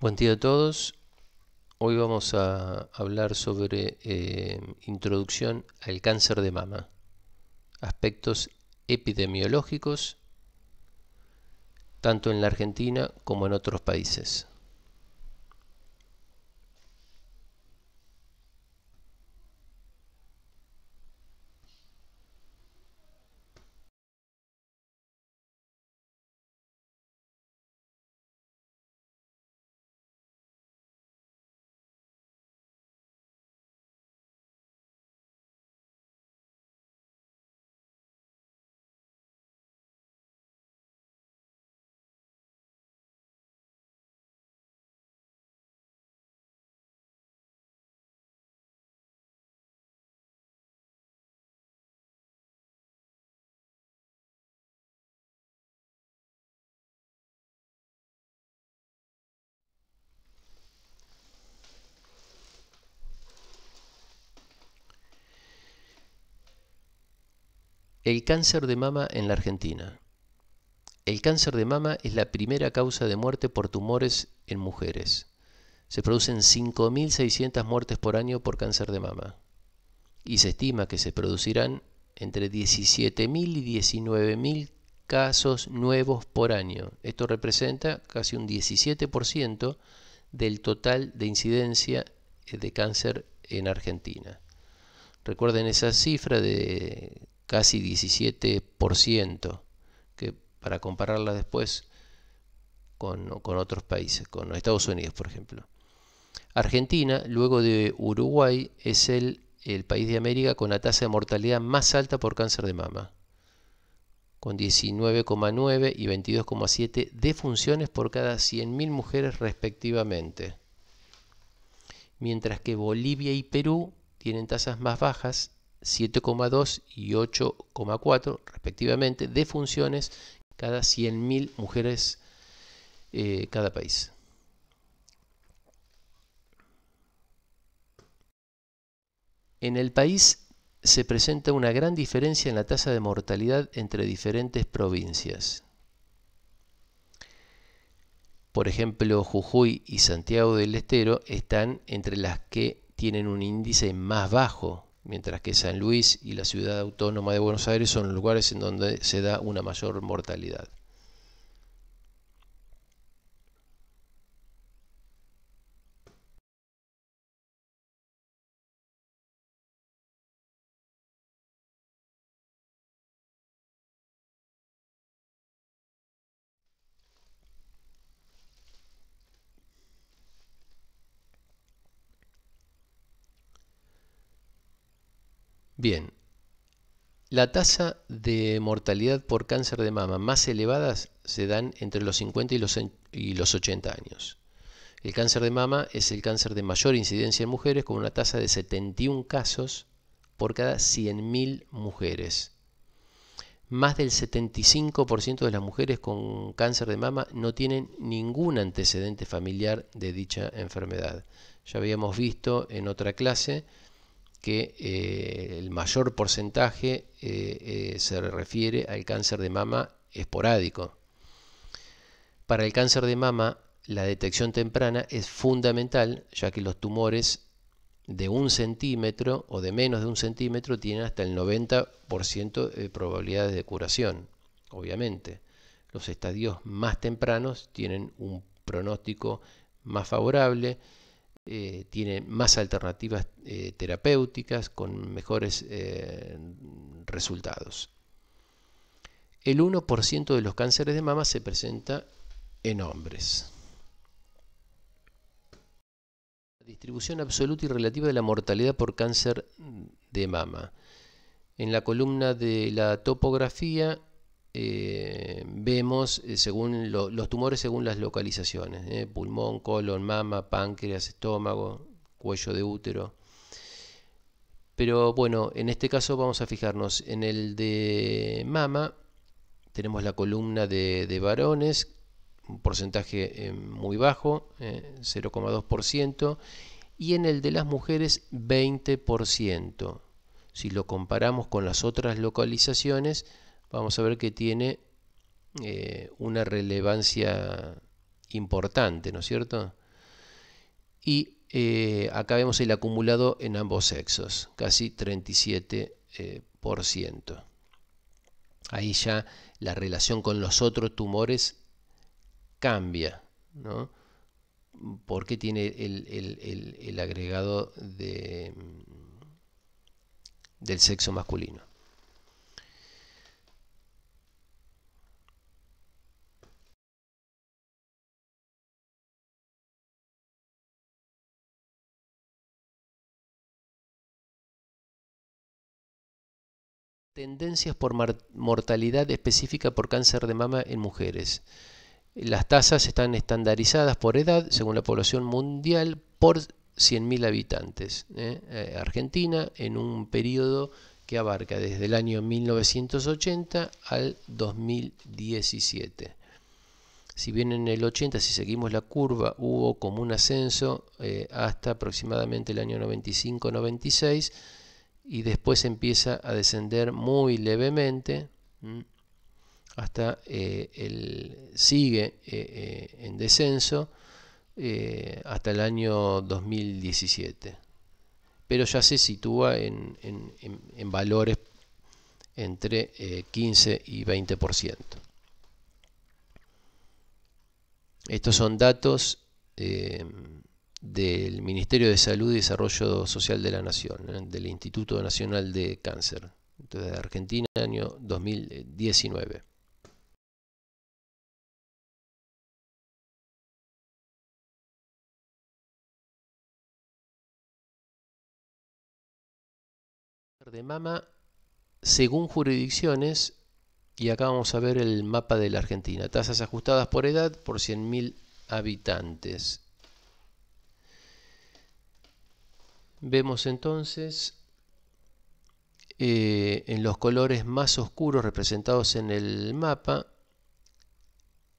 Buen día a todos. Hoy vamos a hablar sobre eh, introducción al cáncer de mama, aspectos epidemiológicos, tanto en la Argentina como en otros países. El cáncer de mama en la Argentina. El cáncer de mama es la primera causa de muerte por tumores en mujeres. Se producen 5.600 muertes por año por cáncer de mama y se estima que se producirán entre 17.000 y 19.000 casos nuevos por año. Esto representa casi un 17% del total de incidencia eh, de cáncer en Argentina. Recuerden esa cifra de casi 17%, que para compararla después con, otros países, con Estados Unidos, por ejemplo. Argentina, luego de Uruguay, es el, el, país de América con la tasa de mortalidad más alta por cáncer de mama, con 19,9 y 22,7 defunciones por cada 100.000 mujeres respectivamente. Mientras que Bolivia y Perú tienen tasas más bajas 7,2 y 8,4 respectivamente de funciones cada 100.000 mujeres eh, cada país. En el país se presenta una gran diferencia en la tasa de mortalidad entre diferentes provincias. Por ejemplo, Jujuy y Santiago del Estero están entre las que tienen un índice más bajo mientras que San Luis y la ciudad autónoma de Buenos Aires son los lugares en donde se da una mayor mortalidad. Bien, la tasa de mortalidad por cáncer de mama más elevadas se dan entre los 50 y los, y los 80 años. El cáncer de mama es el cáncer de mayor incidencia en mujeres con una tasa de 71 casos por cada 100.000 mujeres. Más del 75% de las mujeres con cáncer de mama no tienen ningún antecedente familiar de dicha enfermedad. Ya habíamos visto en otra clase que eh, el mayor porcentaje eh, eh, se refiere al cáncer de mama esporádico. Para el cáncer de mama, la detección temprana es fundamental, ya que los tumores de un centímetro o de menos de un centímetro tienen hasta el 90% de probabilidades de curación, obviamente. Los estadios más tempranos tienen un pronóstico más favorable, eh, tiene más alternativas eh, terapéuticas con mejores eh, resultados. El 1% de los cánceres de mama se presenta en hombres. distribución absoluta y relativa de la mortalidad por cáncer de mama. En la columna de la topografía eh, vemos eh, según los tumores según las localizaciones, ¿eh? pulmón, colon, mama, páncreas, estómago, cuello de útero. Pero bueno, en este caso vamos a fijarnos en el de mama, tenemos la columna de, varones, un porcentaje muy bajo, 0,2%, y en el de las mujeres 20%. Si lo comparamos con las otras localizaciones, vamos a ver que tiene eh, una relevancia importante, ¿no es cierto? Y eh, acá vemos el acumulado en ambos sexos, casi 37%. Eh, Ahí ya la relación con los otros tumores cambia, ¿no? Porque tiene el, el agregado de, mm, del sexo masculino. Tendencias por mortalidad específica por cáncer de mama en mujeres. Las tasas están estandarizadas por edad según la población mundial por 100.000 habitantes. ¿eh? Eh, Argentina en un periodo que abarca desde el año 1980 al 2017. Si bien en el 80, si seguimos la curva, hubo como un ascenso eh, hasta aproximadamente el año 95-96, y después empieza a descender muy levemente hasta eh, el, sigue eh, eh, en descenso hasta el año 2017 pero ya se sitúa en, en, en, valores entre 15 y 20%. Estos son datos del Ministerio de Salud y Desarrollo Social de la Nación, ¿eh? del Instituto Nacional de Cáncer, de Argentina, año 2019. de mama según jurisdicciones y acá vamos a ver el mapa de la Argentina, tasas ajustadas por edad por 100.000 habitantes. Vemos entonces eh, en los colores más oscuros representados en el mapa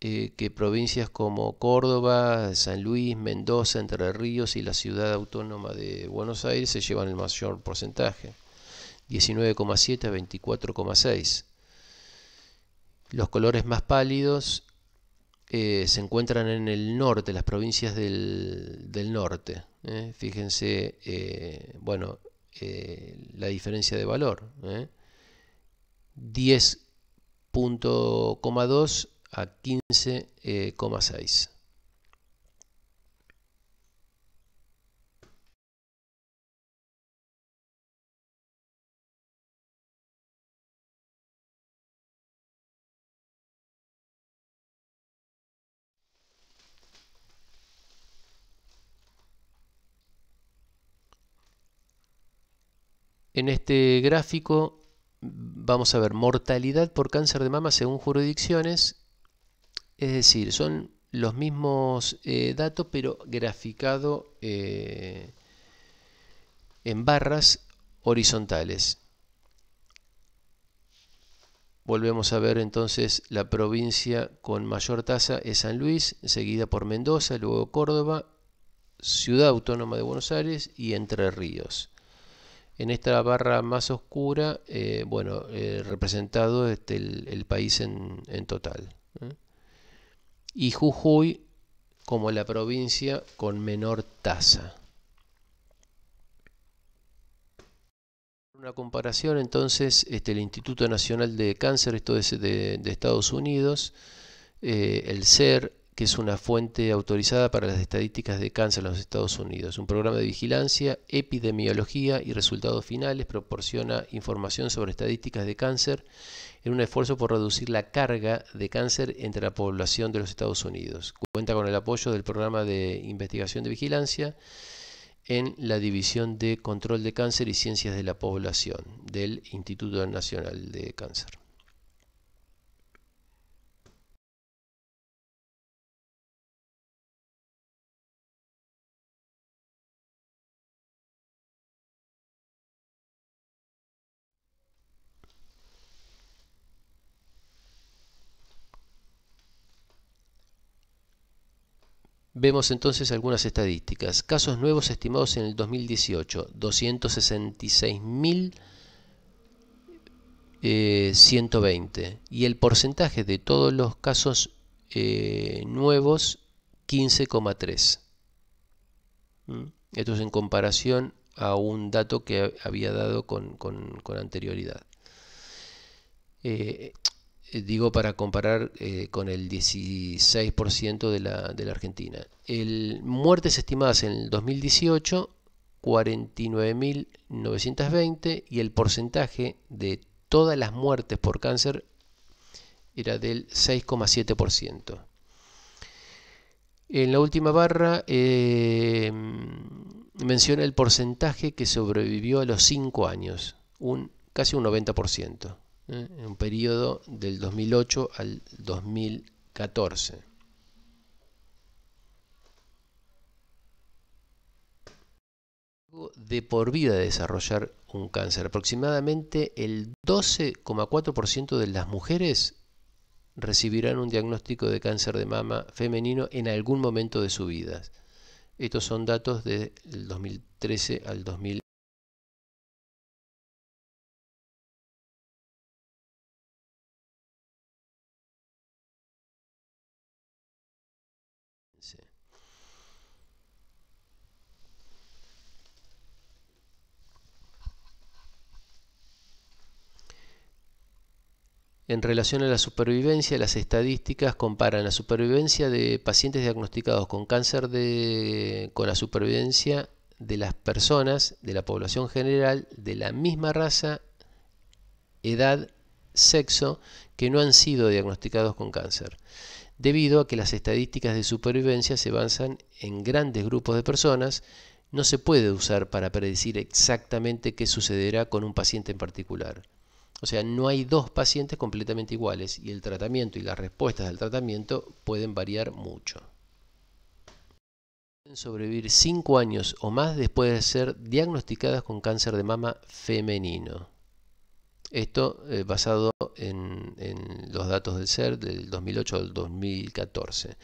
eh, que provincias como Córdoba, San Luis, Mendoza, Entre Ríos y la ciudad autónoma de Buenos Aires se llevan el mayor porcentaje, 19,7 a 24,6. Los colores más pálidos eh, se encuentran en el norte, las provincias del norte, ¿eh? Fíjense, eh, bueno, eh, la diferencia de valor. 10.2 a 15,6. En este gráfico vamos a ver mortalidad por cáncer de mama según jurisdicciones, es decir, son los mismos eh, datos pero graficado eh, en barras horizontales. Volvemos a ver entonces la provincia con mayor tasa es San Luis, seguida por Mendoza, luego Córdoba, Ciudad Autónoma de Buenos Aires y Entre Ríos. En esta barra más oscura, eh, bueno, eh, representado este, el, país en, total. ¿eh? Y Jujuy como la provincia con menor tasa. Una comparación, entonces, este, el Instituto Nacional de Cáncer, esto es de, de Estados Unidos, el CER, que es una fuente autorizada para las estadísticas de cáncer en los Estados Unidos. Un programa de vigilancia, epidemiología y resultados finales proporciona información sobre estadísticas de cáncer en un esfuerzo por reducir la carga de cáncer entre la población de los Estados Unidos. Cuenta con el apoyo del programa de investigación de vigilancia en la División de Control de Cáncer y Ciencias de la Población del Instituto Nacional de Cáncer. Vemos entonces algunas estadísticas. Casos nuevos estimados en el 2018, 266.120. Eh, y el porcentaje de todos los casos eh, nuevos, 15,3. ¿Mm? Esto es en comparación a un dato que había dado con, anterioridad. Eh, eh, digo para comparar eh, con el 16% de la, Argentina. El, muertes estimadas en el 2018, 49.920 y el porcentaje de todas las muertes por cáncer era del 6,7%. En la última barra eh, menciona el porcentaje que sobrevivió a los 5 años, casi un 90% en un periodo del 2008 al 2014. de por vida desarrollar un cáncer. Aproximadamente el 12,4% de las mujeres recibirán un diagnóstico de cáncer de mama femenino en algún momento de su vida. Estos son datos del 2013 al 2014. en relación a la supervivencia, las estadísticas comparan la supervivencia de pacientes diagnosticados con cáncer con la supervivencia de las personas de la población general de la misma raza, edad, sexo, que no han sido diagnosticados con cáncer, debido a que las estadísticas de supervivencia se basan en grandes grupos de personas, no se puede usar para predecir exactamente qué sucederá con un paciente en particular. O sea, no hay dos pacientes completamente iguales y el tratamiento y las respuestas al tratamiento pueden variar mucho. Pueden sobrevivir 5 años o más después de ser diagnosticadas con cáncer de mama femenino. Esto eh, basado en, los datos del SER del 2008 al 2014.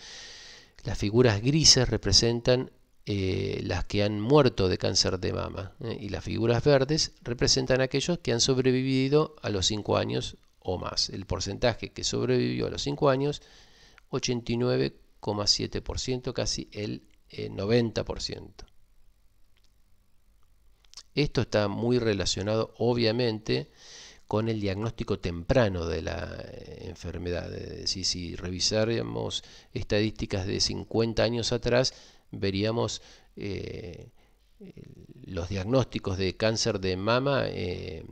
Las figuras grises representan eh, las que han muerto de cáncer de mama eh, y las figuras verdes representan aquellos que han sobrevivido a los 5 años o más. El porcentaje que sobrevivió a los 5 años, 89,7%, casi el 90%. Eh, Esto está muy relacionado obviamente con el diagnóstico temprano de la enfermedad. Es decir, si revisáramos estadísticas de 50 años atrás, veríamos eh, los diagnósticos de cáncer de mama eh,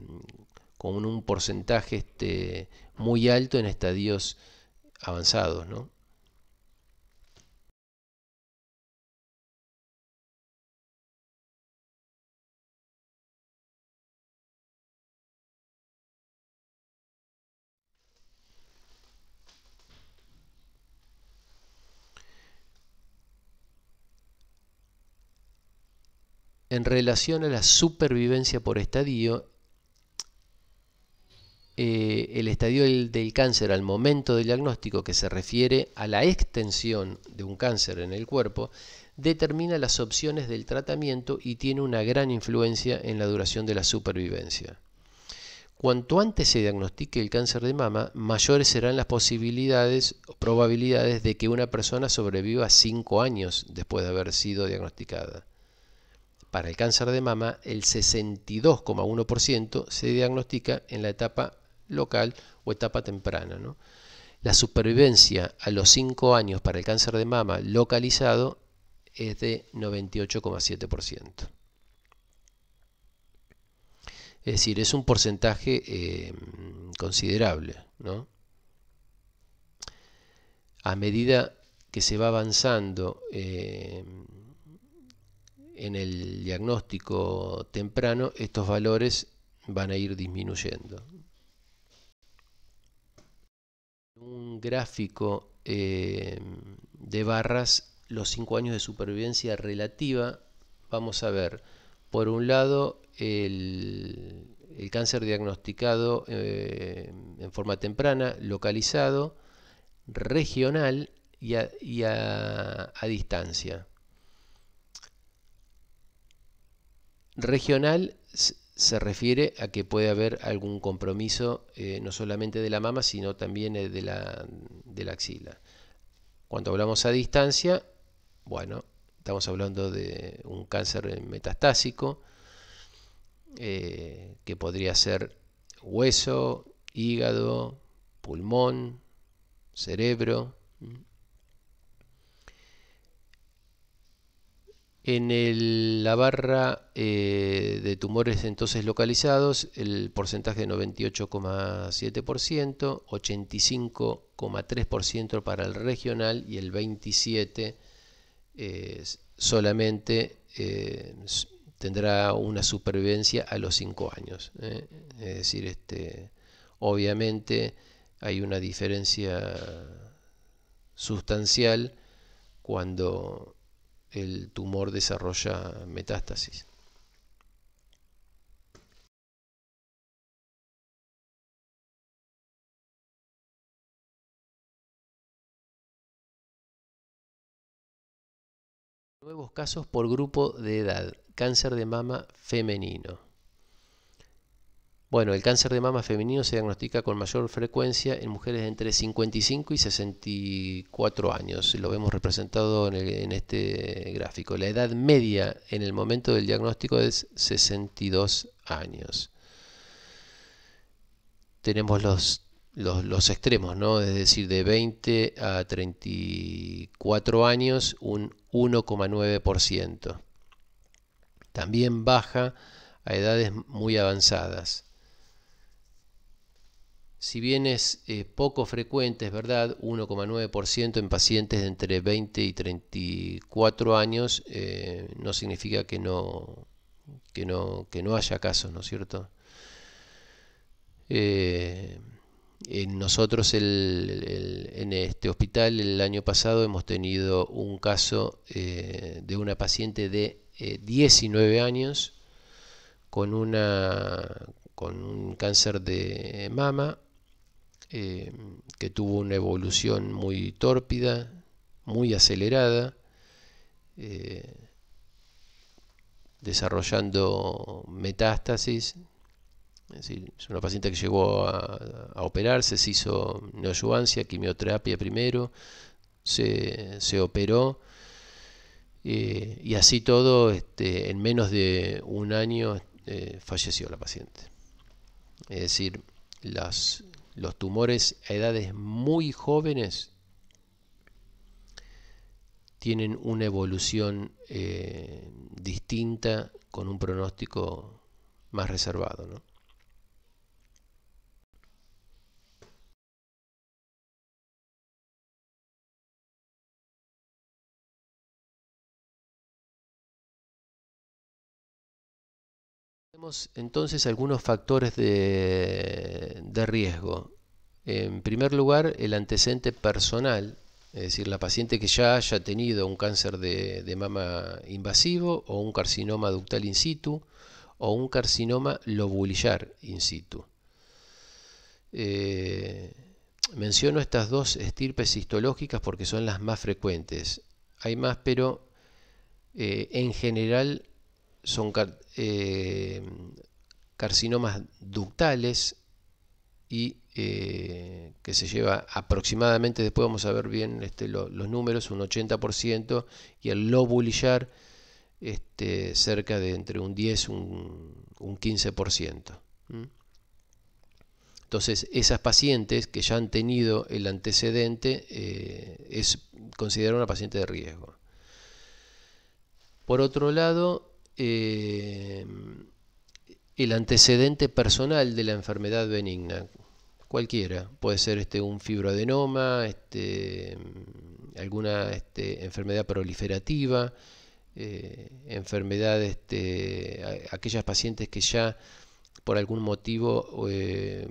con un porcentaje este, muy alto en estadios avanzados, ¿no? en relación a la supervivencia por estadio, eh, el estadio del, cáncer al momento del diagnóstico, que se refiere a la extensión de un cáncer en el cuerpo, determina las opciones del tratamiento y tiene una gran influencia en la duración de la supervivencia. Cuanto antes se diagnostique el cáncer de mama, mayores serán las posibilidades o probabilidades de que una persona sobreviva 5 años después de haber sido diagnosticada. Para el cáncer de mama, el 62,1% se diagnostica en la etapa local o etapa temprana. La supervivencia a los 5 años para el cáncer de mama localizado es de 98,7%. Es decir, es un porcentaje em, considerable. A medida que se va avanzando em, en el diagnóstico temprano estos valores van a ir disminuyendo. Un gráfico eh, de barras, los cinco años de supervivencia relativa, vamos a ver, por un lado, el, cáncer diagnosticado eh, en forma temprana, localizado, regional y a distancia. Regional se refiere a que puede haber algún compromiso eh, no solamente de la mama, sino también eh, de la, de la axila. Cuando hablamos a distancia, bueno, estamos hablando de un cáncer metastásico eh, que podría ser hueso, hígado, pulmón, cerebro. En la barra eh, de tumores entonces localizados, el porcentaje de 98,7%, 85,3% para el regional y el 27% eh, solamente eh, tendrá una supervivencia a los 5 años. Es decir, este, obviamente hay una diferencia sustancial cuando el tumor desarrolla metástasis. Nuevos casos por grupo de edad. Cáncer de mama femenino. Bueno, el cáncer de mama femenino se diagnostica con mayor frecuencia en mujeres entre 55 y 64 años. Lo vemos representado en, este gráfico. La edad media en el momento del diagnóstico es 62 años. Tenemos los, los extremos, ¿no? es decir, de 20 a 34 años, un 1,9%. También baja a edades muy avanzadas si bien es eh, poco frecuente, es verdad, 1,9% en pacientes de entre 20 y 34 años, eh, no significa que no, que, no, haya casos, ¿no es cierto? Eh, en nosotros en este hospital el año pasado hemos tenido un caso de una paciente de 19 años con una con un cáncer de mama Em, que tuvo una evolución muy tórpida, muy acelerada, eh, desarrollando metástasis. Es decir, es una paciente que llegó a, operarse, se hizo neoyuansia, quimioterapia primero, se, operó eh, y así todo, este, en menos de un año eh, falleció la paciente. Es decir, las, los tumores a edades muy jóvenes tienen una evolución eh, distinta con un pronóstico más reservado. ¿no? Tenemos entonces algunos factores de, riesgo. En primer lugar, el antecedente personal, es decir, la paciente que ya haya tenido un cáncer de, mama invasivo o un carcinoma ductal in situ o un carcinoma lobulillar in situ. Eh, menciono estas dos estirpes histológicas porque son las más frecuentes. Hay más, pero eh, en general son eh, carcinomas ductales y eh, que se lleva aproximadamente, después vamos a ver bien este, los números, un 80% y el lobulillar este, cerca de entre un 10 y un, 15%. Entonces, esas pacientes que ya han tenido el antecedente eh, es considerada una paciente de riesgo. Por otro lado, eh, el antecedente personal de la enfermedad benigna, cualquiera, puede ser este, un fibroadenoma, este, alguna este, enfermedad proliferativa, enfermedades eh, enfermedad, este, aquellas pacientes que ya por algún motivo, eh,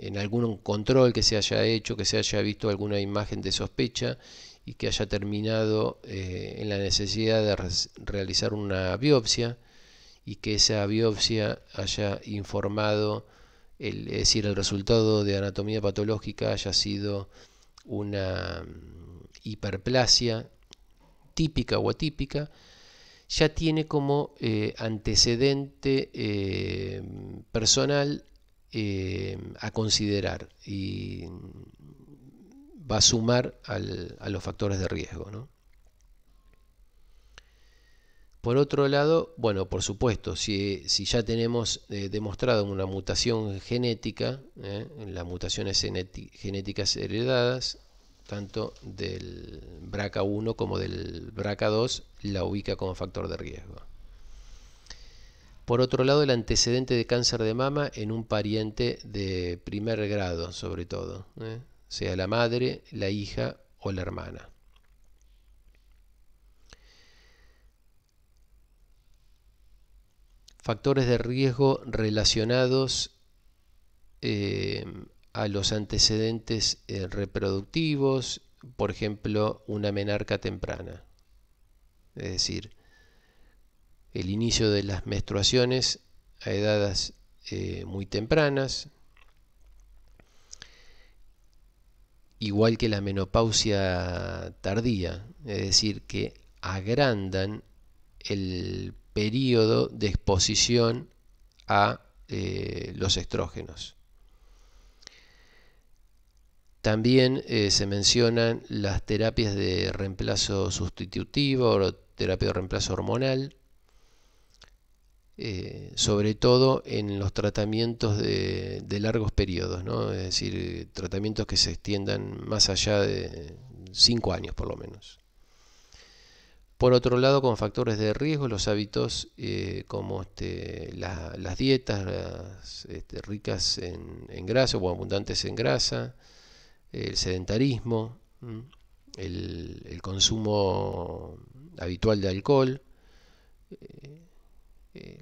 en algún control que se haya hecho, que se haya visto alguna imagen de sospecha y que haya terminado eh, en la necesidad de realizar una biopsia y que esa biopsia haya informado, es decir, el resultado de anatomía patológica haya sido una mm, hiperplasia típica o atípica, ya tiene como eh, antecedente eh, personal a considerar. Y va a sumar a los factores de riesgo. ¿no? Por otro lado, bueno, por supuesto, si, ya tenemos eh, demostrado una mutación genética, ¿eh? las mutaciones genéticas heredadas, tanto del BRCA1 como del BRCA2, la ubica como factor de riesgo. Por otro lado, el antecedente de cáncer de mama en un pariente de primer grado, sobre todo. ¿eh? sea la madre, la hija o la hermana. Factores de riesgo relacionados eh, a los antecedentes eh, reproductivos, por ejemplo, una menarca temprana. Es decir, el inicio de las menstruaciones a edades eh, muy tempranas, igual que la menopausia tardía, es decir, que agrandan el periodo de exposición a eh, los estrógenos. También eh, se mencionan las terapias de reemplazo sustitutivo o terapia de reemplazo hormonal, eh, sobre todo en los tratamientos de, largos periodos, ¿no? es decir, tratamientos que se extiendan más allá de cinco años por lo menos. Por otro lado, con factores de riesgo, los hábitos eh, como este, las dietas este, ricas en, grasa o abundantes en grasa, el sedentarismo, el, consumo habitual de alcohol, eh, el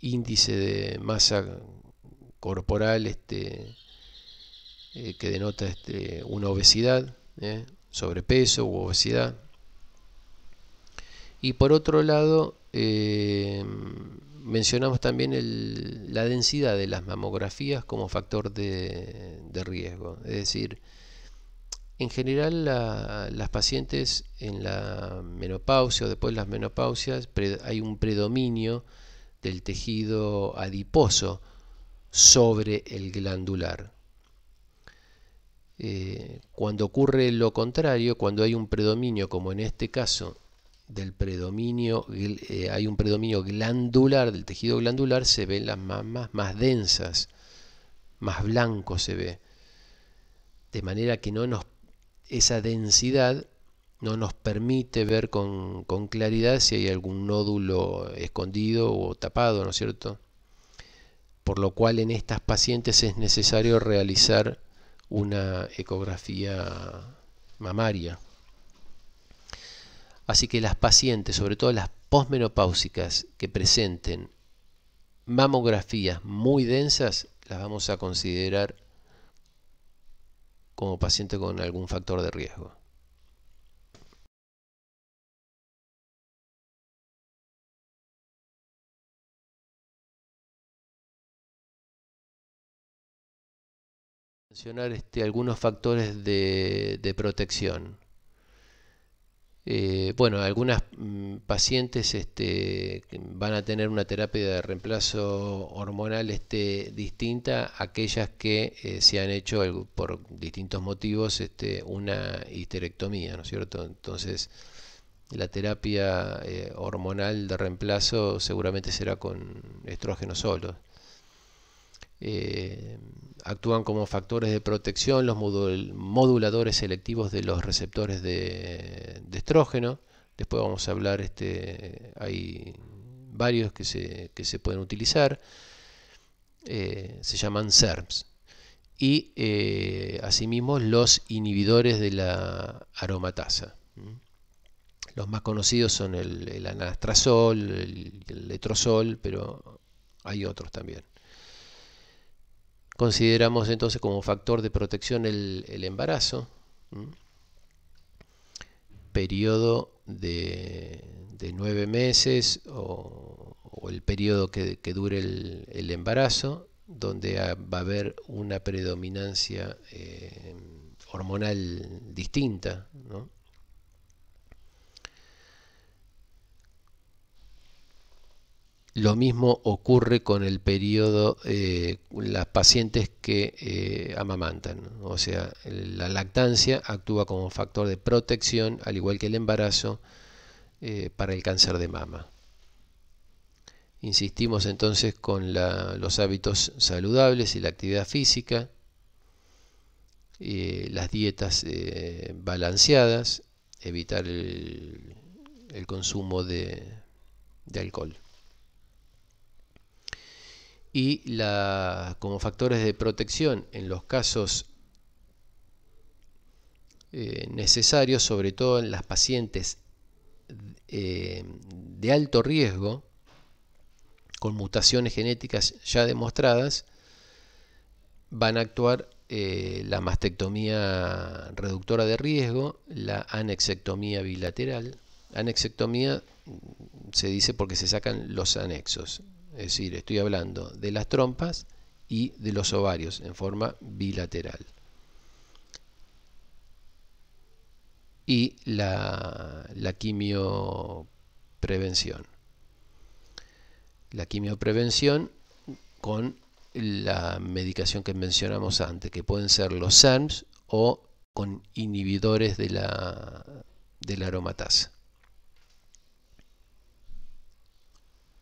índice de masa corporal este, eh, que denota este, una obesidad, ¿eh? sobrepeso u obesidad. Y por otro lado, eh, mencionamos también la densidad de las mamografías como factor de, de riesgo, es decir, en general, las pacientes en la menopausia o después de las menopausias hay un predominio del tejido adiposo sobre el glandular. Eh, cuando ocurre lo contrario, cuando hay un predominio, como en este caso, del predominio, eh, hay un predominio glandular, del tejido glandular, se ven las mamas más densas, más blanco se ve. De manera que no nos esa densidad no nos permite ver con, claridad si hay algún nódulo escondido o tapado, ¿no es cierto? Por lo cual en estas pacientes es necesario realizar una ecografía mamaria. Así que las pacientes, sobre todo las posmenopáusicas que presenten mamografías muy densas, las vamos a considerar como paciente con algún factor de riesgo. mencionar este, algunos factores de protección. Eh, bueno, algunas mm, pacientes este, van a tener una terapia de reemplazo hormonal este, distinta a aquellas que eh, se han hecho por distintos motivos este, una histerectomía, ¿no es cierto? Entonces, la terapia eh, hormonal de reemplazo seguramente será con estrógeno solo. Eh, actúan como factores de protección los moduladores selectivos de los receptores de, estrógeno. Después vamos a hablar, este, hay varios que se, pueden utilizar. Eh, se llaman SERPs. Y eh, asimismo los inhibidores de la aromatasa. Los más conocidos son el, anastrazol, el letrozol, pero hay otros también. Consideramos entonces como factor de protección el, embarazo, periodo de, nueve meses o, el periodo que, dure el, embarazo, donde va a haber una predominancia eh, hormonal distinta. Lo mismo ocurre con el periodo, eh, las pacientes que eh, amamantan. O sea, la lactancia actúa como factor de protección, al igual que el embarazo, eh, para el cáncer de mama. Insistimos entonces con los hábitos saludables y la actividad física, las dietas balanceadas, evitar el, consumo de alcohol y como factores de protección en los casos eh, necesarios, sobre todo en las pacientes eh, de alto riesgo, con mutaciones genéticas ya demostradas, van a actuar eh, la mastectomía reductora de riesgo, la anexectomía bilateral. Anexectomía mm, se dice porque se sacan los anexos, es decir, estoy hablando de las trompas y de los ovarios en forma bilateral. Y la, la quimioprevención. La quimioprevención con la medicación que mencionamos antes, que pueden ser los SARMs o con inhibidores de la, de la aromatasa.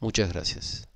Muchas gracias.